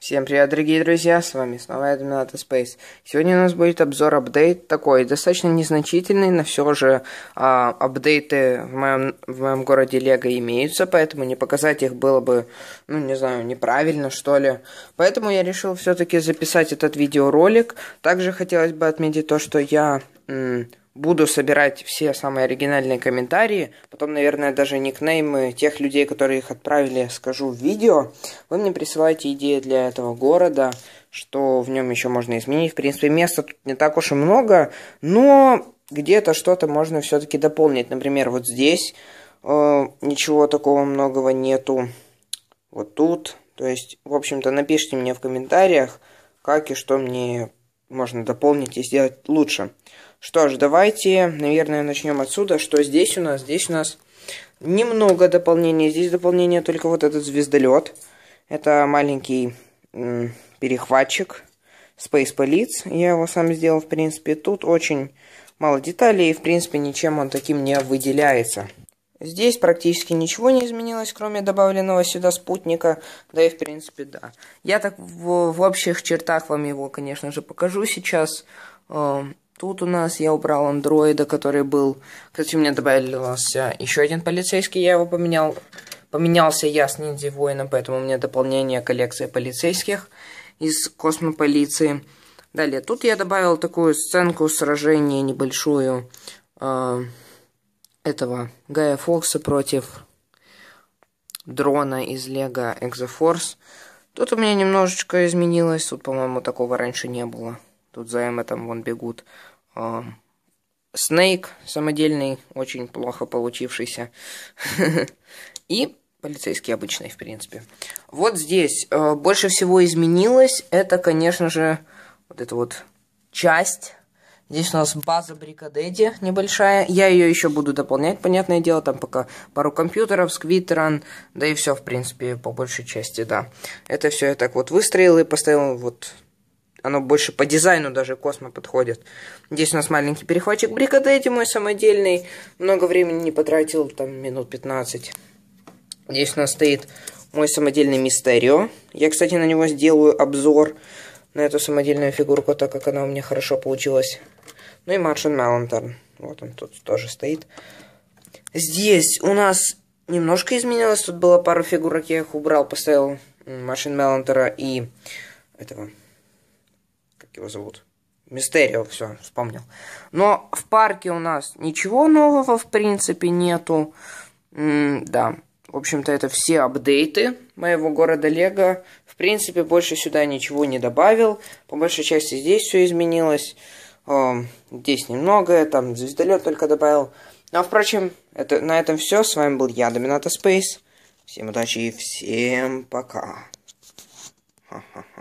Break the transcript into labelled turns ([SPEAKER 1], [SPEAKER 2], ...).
[SPEAKER 1] Всем привет, дорогие друзья, с вами снова я, Домината Space. Сегодня у нас будет обзор апдейт, такой достаточно незначительный, но все же а, апдейты в моем, в моем городе Лего имеются, поэтому не показать их было бы, ну не знаю, неправильно что ли. Поэтому я решил все-таки записать этот видеоролик. Также хотелось бы отметить то, что я буду собирать все самые оригинальные комментарии, потом, наверное, даже никнеймы тех людей, которые их отправили, скажу в видео. Вы мне присылаете идеи для этого города, что в нем еще можно изменить. В принципе, места тут не так уж и много, но где-то что-то можно все-таки дополнить. Например, вот здесь э, ничего такого многого нету. Вот тут. То есть, в общем-то, напишите мне в комментариях, как и что мне можно дополнить и сделать лучше. Что ж, давайте, наверное, начнем отсюда. Что здесь у нас? Здесь у нас немного дополнений. Здесь дополнение только вот этот звездолет. Это маленький перехватчик Space Police. Я его сам сделал, в принципе. Тут очень мало деталей, и, в принципе, ничем он таким не выделяется. Здесь практически ничего не изменилось, кроме добавленного сюда спутника, да и в принципе да. Я так в, в общих чертах вам его, конечно же, покажу сейчас. Эм, тут у нас я убрал андроида, который был... Кстати, у меня добавился еще один полицейский, я его поменял. Поменялся я с ниндзя воином, поэтому у меня дополнение коллекции полицейских из космополиции. Далее, тут я добавил такую сценку сражения небольшую. Эм, этого Гая Фокса против дрона из Лего Экзофорс. Тут у меня немножечко изменилось. Тут, по-моему, такого раньше не было. Тут за Эмма там вон бегут. А, Снейк самодельный, очень плохо получившийся. И полицейский обычный, в принципе. Вот здесь а, больше всего изменилось. Это, конечно же, вот эта вот часть Здесь у нас база Брикадеди небольшая. Я ее еще буду дополнять, понятное дело. Там пока пару компьютеров, сквитеран, да и все, в принципе, по большей части, да. Это все я так вот выстроил и поставил вот... Оно больше по дизайну даже космо подходит. Здесь у нас маленький перехватчик Брикадеди мой самодельный. Много времени не потратил, там минут 15. Здесь у нас стоит мой самодельный Мистерио. Я, кстати, на него сделаю обзор на эту самодельную фигурку, так как она у меня хорошо получилась. Ну и Маршин Мелантерн. Вот он тут тоже стоит. Здесь у нас немножко изменилось. Тут было пару фигурок, я их убрал, поставил Машин Мелантера и этого... Как его зовут? Мистерио, все, вспомнил. Но в парке у нас ничего нового, в принципе, нету. М да. В общем-то, это все апдейты моего города Лего. В принципе, больше сюда ничего не добавил. По большей части здесь все изменилось. Эм, здесь немного, там звездолет только добавил. Ну, а впрочем, это, на этом все. С вами был я, Доминато Спейс. Всем удачи и всем пока. Ха-ха.